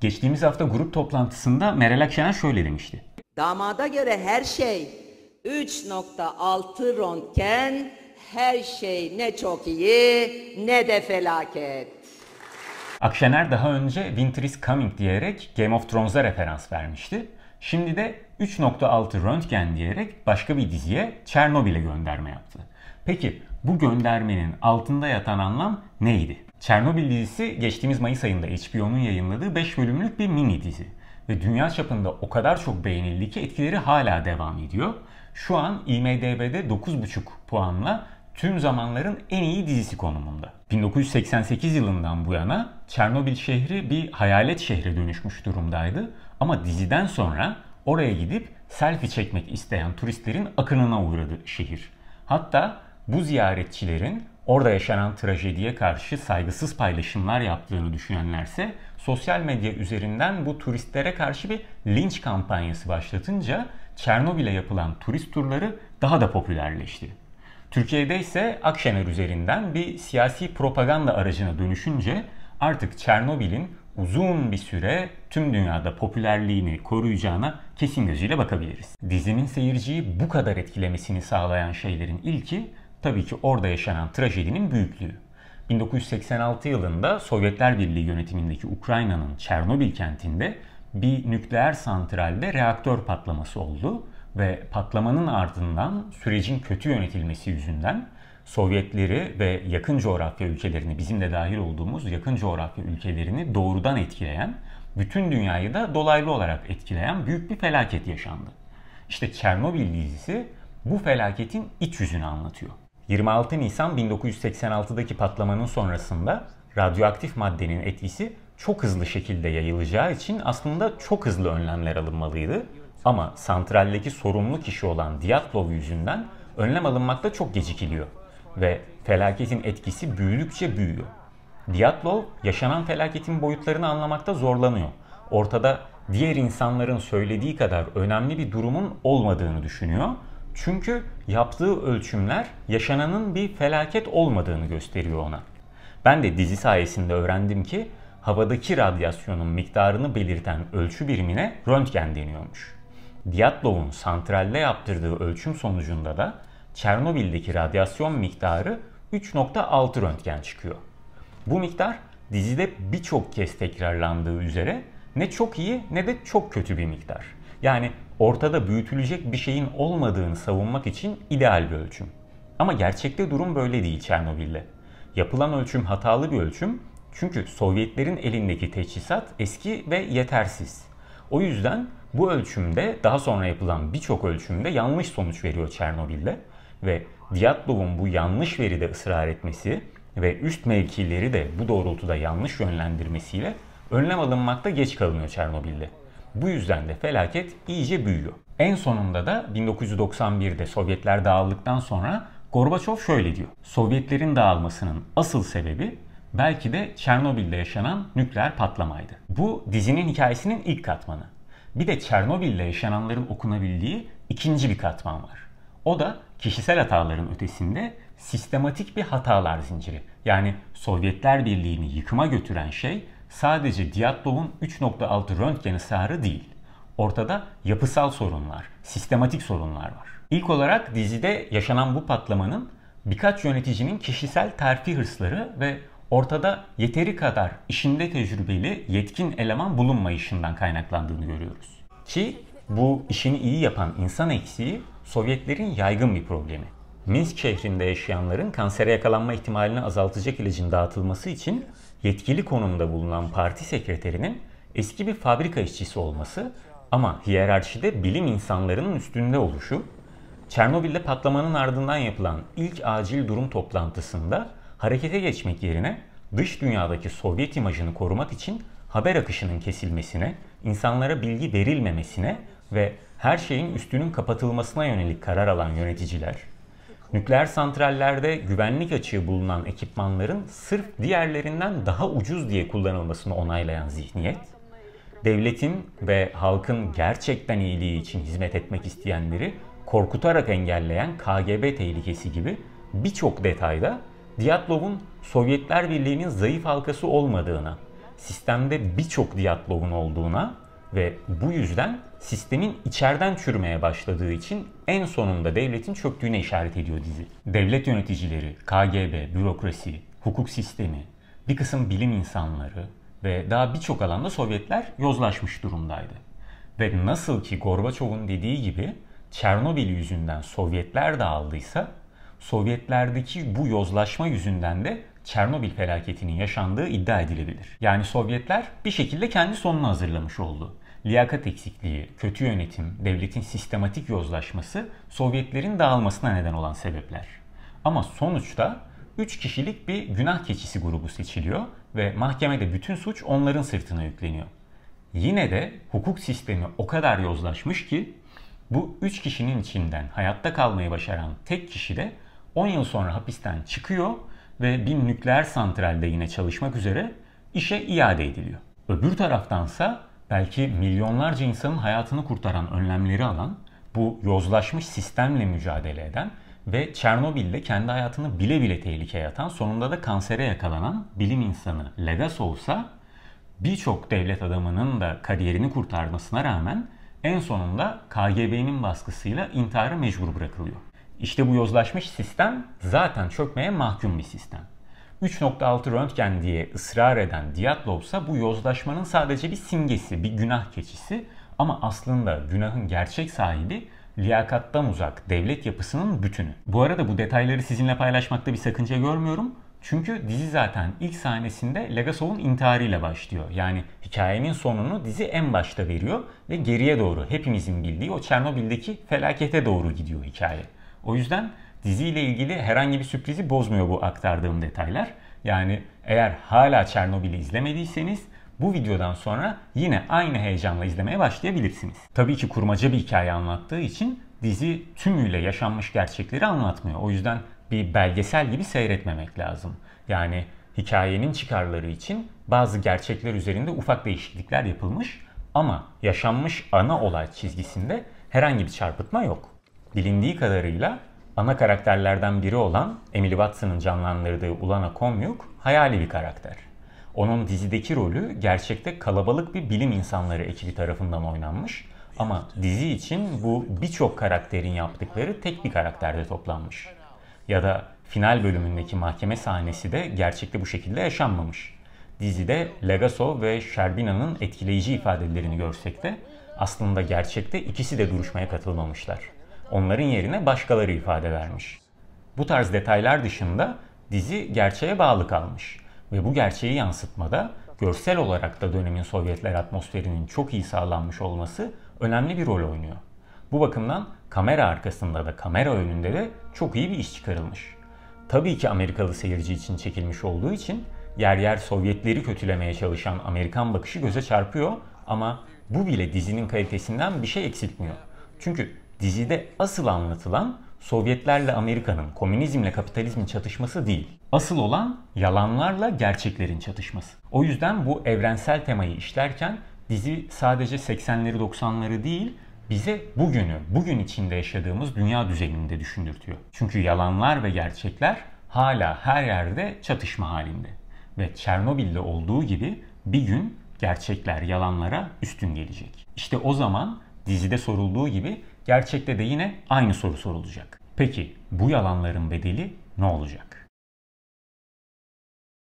Geçtiğimiz hafta grup toplantısında Meral Akşener şöyle demişti. Damada göre her şey 3.6 röntgen her şey ne çok iyi ne de felaket. Akşener daha önce Winter is Coming diyerek Game of Thrones'a referans vermişti. Şimdi de 3.6 röntgen diyerek başka bir diziye Çernobil'e gönderme yaptı. Peki bu göndermenin altında yatan anlam neydi? Çernobil dizisi geçtiğimiz Mayıs ayında HBO'nun yayınladığı 5 bölümlük bir mini dizi. Ve dünya çapında o kadar çok beğenildi ki etkileri hala devam ediyor. Şu an IMDB'de 9,5 puanla tüm zamanların en iyi dizisi konumunda. 1988 yılından bu yana Çernobil şehri bir hayalet şehre dönüşmüş durumdaydı. Ama diziden sonra oraya gidip selfie çekmek isteyen turistlerin akınına uğradı şehir. Hatta bu ziyaretçilerin orada yaşanan trajediye karşı saygısız paylaşımlar yaptığını düşünenlerse sosyal medya üzerinden bu turistlere karşı bir linç kampanyası başlatınca Çernobil'e yapılan turist turları daha da popülerleşti. Türkiye'de ise Akşener üzerinden bir siyasi propaganda aracına dönüşünce artık Çernobil'in uzun bir süre tüm dünyada popülerliğini koruyacağına kesin gözüyle bakabiliriz. Dizinin seyirciyi bu kadar etkilemesini sağlayan şeylerin ilki tabii ki orada yaşanan trajedinin büyüklüğü. 1986 yılında Sovyetler Birliği yönetimindeki Ukrayna'nın Çernobil kentinde bir nükleer santralde reaktör patlaması oldu ve patlamanın ardından sürecin kötü yönetilmesi yüzünden Sovyetleri ve yakın coğrafya ülkelerini bizim de dahil olduğumuz yakın coğrafya ülkelerini doğrudan etkileyen, bütün dünyayı da dolaylı olarak etkileyen büyük bir felaket yaşandı. İşte Çernobil dizisi bu felaketin iç yüzünü anlatıyor. 26 Nisan 1986'daki patlamanın sonrasında radyoaktif maddenin etkisi çok hızlı şekilde yayılacağı için aslında çok hızlı önlemler alınmalıydı. Ama santraldeki sorumlu kişi olan Diatlov yüzünden önlem alınmakta çok gecikiliyor ve felaketin etkisi büyüdükçe büyüyor. Diatlov yaşanan felaketin boyutlarını anlamakta zorlanıyor. Ortada diğer insanların söylediği kadar önemli bir durumun olmadığını düşünüyor çünkü yaptığı ölçümler yaşananın bir felaket olmadığını gösteriyor ona. Ben de dizi sayesinde öğrendim ki havadaki radyasyonun miktarını belirten ölçü birimine röntgen deniyormuş. Diatlov'un santralde yaptırdığı ölçüm sonucunda da Çernobil'deki radyasyon miktarı 3.6 röntgen çıkıyor. Bu miktar dizide birçok kez tekrarlandığı üzere ne çok iyi ne de çok kötü bir miktar. Yani ortada büyütülecek bir şeyin olmadığını savunmak için ideal bir ölçüm. Ama gerçekte durum böyle değil Çernobil'de. Yapılan ölçüm hatalı bir ölçüm çünkü Sovyetlerin elindeki teçhizat eski ve yetersiz. O yüzden bu ölçümde daha sonra yapılan birçok ölçümde yanlış sonuç veriyor Çernobil'de ve Dyatlov'un bu yanlış veride ısrar etmesi ve üst mevkileri de bu doğrultuda yanlış yönlendirmesiyle önlem alınmakta geç kalınıyor Çernobil'de. Bu yüzden de felaket iyice büyüyor. En sonunda da 1991'de Sovyetler dağıldıktan sonra Gorbaçov şöyle diyor. Sovyetlerin dağılmasının asıl sebebi belki de Çernobil'de yaşanan nükleer patlamaydı. Bu dizinin hikayesinin ilk katmanı. Bir de Çernobil'de yaşananların okunabildiği ikinci bir katman var. O da kişisel hataların ötesinde sistematik bir hatalar zinciri. Yani Sovyetler Birliği'ni yıkıma götüren şey sadece Diatlov'un 3.6 röntgeni ısrarı değil. Ortada yapısal sorunlar, sistematik sorunlar var. İlk olarak dizide yaşanan bu patlamanın birkaç yöneticinin kişisel terfi hırsları ve ortada yeteri kadar işinde tecrübeli yetkin eleman bulunmayışından kaynaklandığını görüyoruz. Ki bu işini iyi yapan insan eksiği Sovyetlerin yaygın bir problemi. Minsk şehrinde yaşayanların kansere yakalanma ihtimalini azaltacak ilacın dağıtılması için yetkili konumda bulunan parti sekreterinin eski bir fabrika işçisi olması ama hiyerarşide bilim insanlarının üstünde oluşu, Çernobil'de patlamanın ardından yapılan ilk acil durum toplantısında harekete geçmek yerine dış dünyadaki Sovyet imajını korumak için haber akışının kesilmesine, insanlara bilgi verilmemesine ve her şeyin üstünün kapatılmasına yönelik karar alan yöneticiler, Nükleer santrallerde güvenlik açığı bulunan ekipmanların sırf diğerlerinden daha ucuz diye kullanılmasını onaylayan zihniyet, devletin ve halkın gerçekten iyiliği için hizmet etmek isteyenleri korkutarak engelleyen KGB tehlikesi gibi birçok detayda Diatlov'un Sovyetler Birliği'nin zayıf halkası olmadığına, sistemde birçok Diatlov'un olduğuna ve bu yüzden sistemin içeriden çürümeye başladığı için en sonunda devletin çöktüğüne işaret ediyor dizi. Devlet yöneticileri, KGB, bürokrasi, hukuk sistemi, bir kısım bilim insanları ve daha birçok alanda Sovyetler yozlaşmış durumdaydı. Ve nasıl ki Gorbaçov'un dediği gibi Çernobil yüzünden Sovyetler dağıldıysa, Sovyetlerdeki bu yozlaşma yüzünden de Çernobil felaketinin yaşandığı iddia edilebilir. Yani Sovyetler bir şekilde kendi sonunu hazırlamış oldu liyakat eksikliği, kötü yönetim, devletin sistematik yozlaşması Sovyetlerin dağılmasına neden olan sebepler. Ama sonuçta 3 kişilik bir günah keçisi grubu seçiliyor ve mahkemede bütün suç onların sırtına yükleniyor. Yine de hukuk sistemi o kadar yozlaşmış ki bu 3 kişinin içinden hayatta kalmayı başaran tek kişi de 10 yıl sonra hapisten çıkıyor ve bir nükleer santralde yine çalışmak üzere işe iade ediliyor. Öbür taraftansa belki milyonlarca insanın hayatını kurtaran önlemleri alan, bu yozlaşmış sistemle mücadele eden ve Çernobil'de kendi hayatını bile bile tehlikeye atan, sonunda da kansere yakalanan bilim insanı Legas olsa birçok devlet adamının da kariyerini kurtarmasına rağmen en sonunda KGB'nin baskısıyla intihara mecbur bırakılıyor. İşte bu yozlaşmış sistem zaten çökmeye mahkum bir sistem. 3.6 röntgen diye ısrar eden Diatlov ise bu yozlaşmanın sadece bir simgesi, bir günah keçisi ama aslında günahın gerçek sahibi liyakattan uzak devlet yapısının bütünü. Bu arada bu detayları sizinle paylaşmakta bir sakınca görmüyorum. Çünkü dizi zaten ilk sahnesinde Legasov'un intiharıyla başlıyor. Yani hikayenin sonunu dizi en başta veriyor ve geriye doğru hepimizin bildiği o Çernobil'deki felakete doğru gidiyor hikaye. O yüzden diziyle ilgili herhangi bir sürprizi bozmuyor bu aktardığım detaylar. Yani eğer hala Çernobil'i izlemediyseniz bu videodan sonra yine aynı heyecanla izlemeye başlayabilirsiniz. Tabii ki kurmaca bir hikaye anlattığı için dizi tümüyle yaşanmış gerçekleri anlatmıyor. O yüzden bir belgesel gibi seyretmemek lazım. Yani hikayenin çıkarları için bazı gerçekler üzerinde ufak değişiklikler yapılmış ama yaşanmış ana olay çizgisinde herhangi bir çarpıtma yok. Bilindiği kadarıyla ana karakterlerden biri olan Emily Watson'ın canlandırdığı Ulana Komyuk hayali bir karakter. Onun dizideki rolü gerçekte kalabalık bir bilim insanları ekibi tarafından oynanmış ama dizi için bu birçok karakterin yaptıkları tek bir karakterde toplanmış. Ya da final bölümündeki mahkeme sahnesi de gerçekte bu şekilde yaşanmamış. Dizide Legaso ve Sherbina'nın etkileyici ifadelerini görsek de aslında gerçekte ikisi de duruşmaya katılmamışlar. Onların yerine başkaları ifade vermiş. Bu tarz detaylar dışında dizi gerçeğe bağlı kalmış ve bu gerçeği yansıtmada görsel olarak da dönemin Sovyetler atmosferinin çok iyi sağlanmış olması önemli bir rol oynuyor. Bu bakımdan kamera arkasında da kamera önünde de çok iyi bir iş çıkarılmış. Tabii ki Amerikalı seyirci için çekilmiş olduğu için yer yer Sovyetleri kötülemeye çalışan Amerikan bakışı göze çarpıyor ama bu bile dizinin kalitesinden bir şey eksiltmiyor. Çünkü dizide asıl anlatılan Sovyetlerle Amerika'nın, komünizmle kapitalizmin çatışması değil. Asıl olan yalanlarla gerçeklerin çatışması. O yüzden bu evrensel temayı işlerken dizi sadece 80'leri 90'ları değil, bize bugünü, bugün içinde yaşadığımız dünya düzeninde düşündürtüyor. Çünkü yalanlar ve gerçekler hala her yerde çatışma halinde. Ve Çernobil'de olduğu gibi bir gün gerçekler yalanlara üstün gelecek. İşte o zaman dizide sorulduğu gibi Gerçekte de yine aynı soru sorulacak. Peki bu yalanların bedeli ne olacak?